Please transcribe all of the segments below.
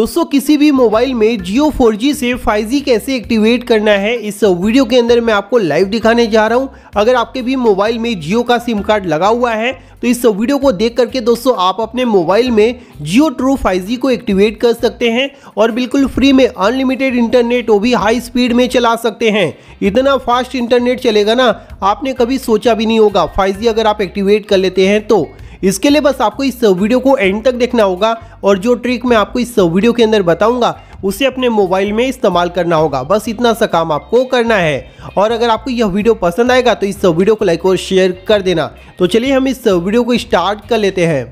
दोस्तों किसी भी मोबाइल में जियो जी से 5G कैसे एक्टिवेट करना है इस वीडियो के अंदर मैं आपको लाइव दिखाने जा रहा हूं अगर आपके भी मोबाइल में जियो का सिम कार्ड लगा हुआ है तो इस वीडियो को देख करके दोस्तों आप अपने मोबाइल में जियो ट्रू 5G को एक्टिवेट कर सकते हैं और बिल्कुल फ्री में अनलिमिटेड इंटरनेट वो भी हाई स्पीड में चला सकते हैं इतना फास्ट इंटरनेट चलेगा ना आपने कभी सोचा भी नहीं होगा जी अगर आप एक्टिवेट कर लेते हैं तो इसके लिए बस आपको इस वीडियो को एंड तक देखना होगा और जो ट्रिक मैं आपको इस वीडियो के अंदर बताऊंगा उसे अपने मोबाइल में इस्तेमाल करना होगा बस इतना सा काम आपको करना है और अगर आपको यह वीडियो पसंद आएगा तो इस वीडियो को लाइक और शेयर कर देना तो चलिए हम इस वीडियो को स्टार्ट कर लेते हैं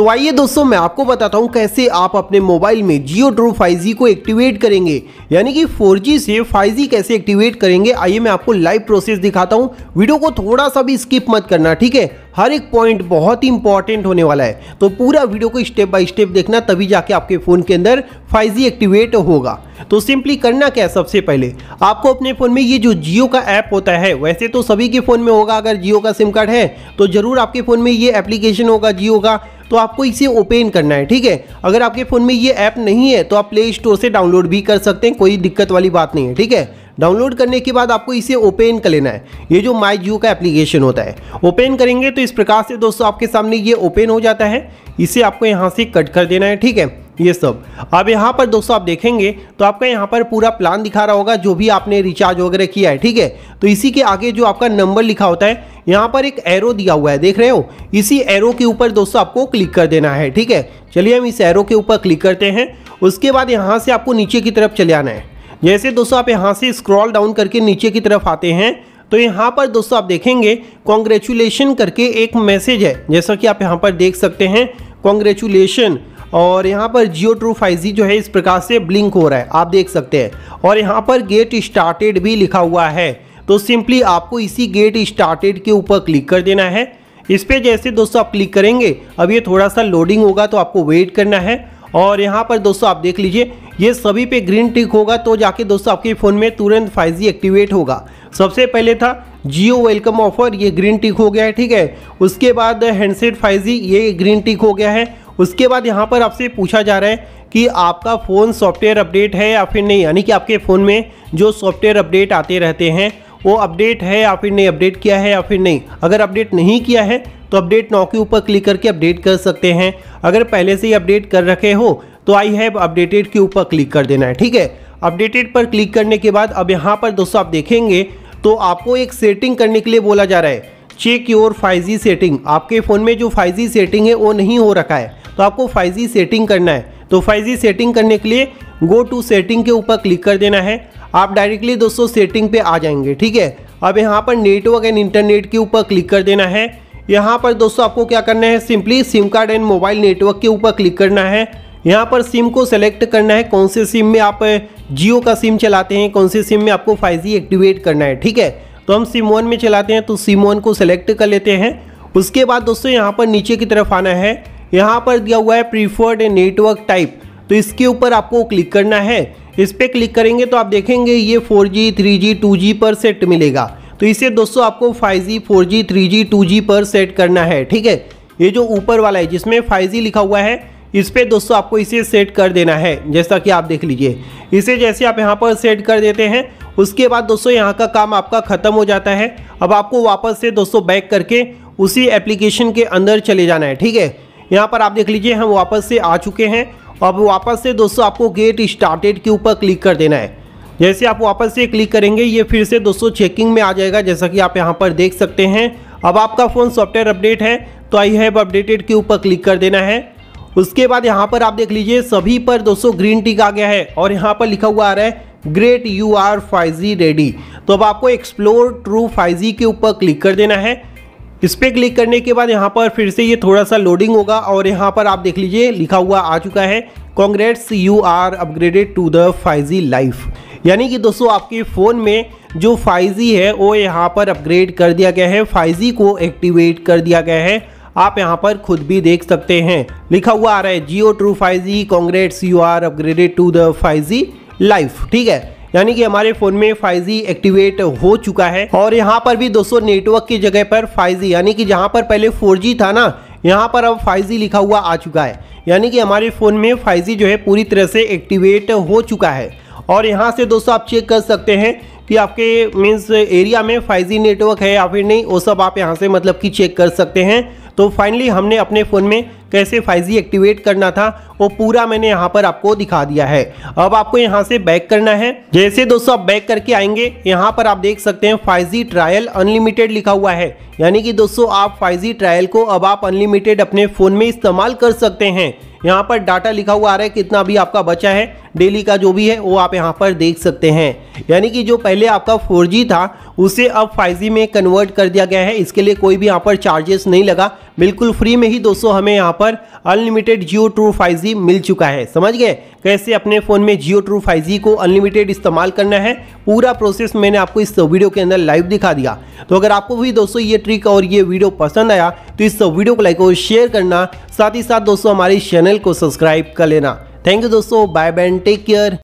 तो आइए दोस्तों मैं आपको बताता हूँ कैसे आप अपने मोबाइल में जियो ट्रू फाइव को एक्टिवेट करेंगे यानी कि 4G से 5G कैसे एक्टिवेट करेंगे आइए मैं आपको लाइव प्रोसेस दिखाता हूँ वीडियो को थोड़ा सा भी स्किप मत करना ठीक है हर एक पॉइंट बहुत ही इंपॉर्टेंट होने वाला है तो पूरा वीडियो को स्टेप बाय स्टेप देखना तभी जाके आपके फ़ोन के अंदर 5G एक्टिवेट होगा तो सिंपली करना क्या है सबसे पहले आपको अपने फ़ोन में ये जो जियो का ऐप होता है वैसे तो सभी के फ़ोन में होगा अगर जियो का सिम कार्ड है तो ज़रूर आपके फ़ोन में ये एप्लीकेशन होगा जियो का तो आपको इसे ओपन करना है ठीक है अगर आपके फ़ोन में ये ऐप नहीं है तो आप प्ले स्टोर से डाउनलोड भी कर सकते हैं कोई दिक्कत वाली बात नहीं है ठीक है डाउनलोड करने के बाद आपको इसे ओपन कर लेना है ये जो माई जियो का एप्लीकेशन होता है ओपन करेंगे तो इस प्रकार से दोस्तों आपके सामने ये ओपन हो जाता है इसे आपको यहाँ से कट कर देना है ठीक है ये सब अब यहाँ पर दोस्तों आप देखेंगे तो आपका यहाँ पर पूरा प्लान दिखा रहा होगा जो भी आपने रिचार्ज वगैरह किया है ठीक है तो इसी के आगे जो आपका नंबर लिखा होता है यहाँ पर एक एरो दिया हुआ है देख रहे हो इसी एरो के ऊपर दोस्तों आपको क्लिक कर देना है ठीक है चलिए हम इस एरो के ऊपर क्लिक करते हैं उसके बाद यहाँ से आपको नीचे की तरफ चले आना है जैसे दोस्तों आप यहाँ से स्क्रॉल डाउन करके नीचे की तरफ आते हैं तो यहाँ पर दोस्तों आप देखेंगे कॉन्ग्रेचुलेशन करके एक मैसेज है जैसा कि आप यहाँ पर देख सकते हैं कॉन्ग्रेचुलेशन और यहाँ पर जियो ट्रू फाइव जो है इस प्रकार से ब्लिंक हो रहा है आप देख सकते हैं और यहाँ पर गेट स्टार्टेड भी लिखा हुआ है तो सिंपली आपको इसी गेट स्टार्टेड के ऊपर क्लिक कर देना है इस पर जैसे दोस्तों आप क्लिक करेंगे अब ये थोड़ा सा लोडिंग होगा तो आपको वेट करना है और यहाँ पर दोस्तों आप देख लीजिए ये सभी पे ग्रीन टिक होगा तो जाके दोस्तों आपके फ़ोन में तुरंत 5G एक्टिवेट होगा सबसे पहले था जियो वेलकम ऑफर ये ग्रीन टिक हो गया है ठीक है उसके बाद हैंडसेट 5G ये ग्रीन टिक हो गया है उसके बाद यहाँ पर आपसे पूछा जा रहा है कि आपका फ़ोन सॉफ्टवेयर अपडेट है या फिर नहीं यानी कि आपके फ़ोन में जो सॉफ्टवेयर अपडेट आते रहते हैं वो अपडेट है या फिर नहीं अपडेट किया है या फिर नहीं अगर अपडेट नहीं किया है तो अपडेट नौ के ऊपर क्लिक करके अपडेट कर सकते हैं अगर पहले से ही अपडेट कर रखे हो तो आई हैव अपडेटेड के ऊपर क्लिक कर देना है ठीक है अपडेटेड पर क्लिक करने के बाद अब यहाँ पर दोस्तों आप देखेंगे तो आपको एक सेटिंग करने के लिए बोला जा रहा है चेक योर 5G सेटिंग आपके फ़ोन में जो 5G सेटिंग है वो नहीं हो रखा है तो आपको फाइव सेटिंग करना है तो फाइव सेटिंग करने के लिए गो टू सेटिंग के ऊपर क्लिक कर देना है आप डायरेक्टली दोस्तों सेटिंग पे आ जाएंगे ठीक है अब यहाँ पर नेटवर्क एंड इंटरनेट के ऊपर क्लिक कर देना है यहाँ पर दोस्तों आपको क्या करना है simply sim card and mobile network के ऊपर क्लिक करना है यहाँ पर सिम को सेलेक्ट करना है कौन से सिम में आप जियो का सिम चलाते हैं कौन से सिम में आपको फाइव एक्टिवेट करना है ठीक है तो हम सिम वन में चलाते हैं तो सिम वन को सेलेक्ट कर लेते हैं उसके बाद दोस्तों यहाँ पर नीचे की तरफ आना है यहाँ पर दिया हुआ है प्रीफर्ड नेटवर्क टाइप तो इसके ऊपर आपको क्लिक करना है इस पर क्लिक करेंगे तो आप देखेंगे ये 4G, 3G, 2G पर सेट मिलेगा तो इसे दोस्तों आपको 5G, 4G, 3G, 2G पर सेट करना है ठीक है ये जो ऊपर वाला है जिसमें 5G लिखा हुआ है इस पर दोस्तों आपको इसे सेट कर देना है जैसा कि आप देख लीजिए इसे जैसे आप यहाँ पर सेट कर देते हैं उसके बाद दोस्तों यहाँ का काम आपका ख़त्म हो जाता है अब आपको वापस से दोस्तों बैक करके उसी एप्लीकेशन के अंदर चले जाना है ठीक है यहाँ पर आप देख लीजिए हम वापस से आ चुके हैं अब वापस से दोस्तों आपको गेट स्टार्टेड के ऊपर क्लिक कर देना है जैसे आप वापस से क्लिक करेंगे ये फिर से दोस्तों चेकिंग में आ जाएगा जैसा कि आप यहाँ पर देख सकते हैं अब आपका फ़ोन सॉफ्टवेयर अपडेट है तो आई हैव अपडेटेड के ऊपर क्लिक कर देना है उसके बाद यहाँ पर आप देख लीजिए सभी पर दोस्तों ग्रीन टिक आ गया है और यहाँ पर लिखा हुआ आ रहा है great you are five ready तो अब आपको एक्सप्लोर ट्रू फाइव के ऊपर क्लिक कर देना है इस पर क्लिक करने के बाद यहाँ पर फिर से ये थोड़ा सा लोडिंग होगा और यहाँ पर आप देख लीजिए लिखा हुआ आ चुका है congrats you are upgraded to the five life यानी कि दोस्तों आपके फ़ोन में जो 5G है वो यहाँ पर अपग्रेड कर दिया गया है 5G को एक्टिवेट कर दिया गया है आप यहाँ पर खुद भी देख सकते हैं लिखा हुआ आ रहा है Jio true five G congrats you are upgraded to the five G life ठीक है यानी कि हमारे फोन में 5G एक्टिवेट हो चुका है और यहाँ पर भी दोस्तों नेटवर्क की जगह पर 5G यानी कि जहाँ पर पहले 4G था ना यहाँ पर अब 5G लिखा हुआ आ चुका है यानी कि हमारे फ़ोन में 5G जो है पूरी तरह से एक्टिवेट हो चुका है और यहाँ से दोस्तों आप चेक कर सकते हैं कि आपके मीन्स एरिया में 5G नेटवर्क है या फिर नहीं वो सब आप यहाँ से मतलब कि चेक कर सकते हैं तो फाइनली हमने अपने फ़ोन में कैसे 5G एक्टिवेट करना था वो पूरा मैंने यहाँ पर आपको दिखा दिया है अब आपको यहाँ से बैक करना है जैसे दोस्तों आप बैक करके आएंगे यहाँ पर आप देख सकते हैं 5G ट्रायल अनलिमिटेड लिखा हुआ है यानी कि दोस्तों आप 5G ट्रायल को अब आप अनलिमिटेड अपने फ़ोन में इस्तेमाल कर सकते हैं यहाँ पर डाटा लिखा हुआ आ रहा है कितना भी आपका बचा है डेली का जो भी है वो आप यहाँ पर देख सकते हैं यानी कि जो पहले आपका 4G था उसे अब 5G में कन्वर्ट कर दिया गया है इसके लिए कोई भी यहाँ पर चार्जेस नहीं लगा बिल्कुल फ्री में ही दोस्तों हमें यहाँ पर अनलिमिटेड जियो ट्रू फाइव मिल चुका है समझ गए कैसे अपने फ़ोन में जियो ट्रू फाइव को अनलिमिटेड इस्तेमाल करना है पूरा प्रोसेस मैंने आपको इस वीडियो के अंदर लाइव दिखा दिया तो अगर आपको भी दोस्तों ये ट्रिक और ये वीडियो पसंद आया तो इस वीडियो को लाइक और शेयर करना साथ ही साथ दोस्तों हमारे चैनल को सब्सक्राइब कर लेना थैंक यू दोस्तों बाय बाय टेक केयर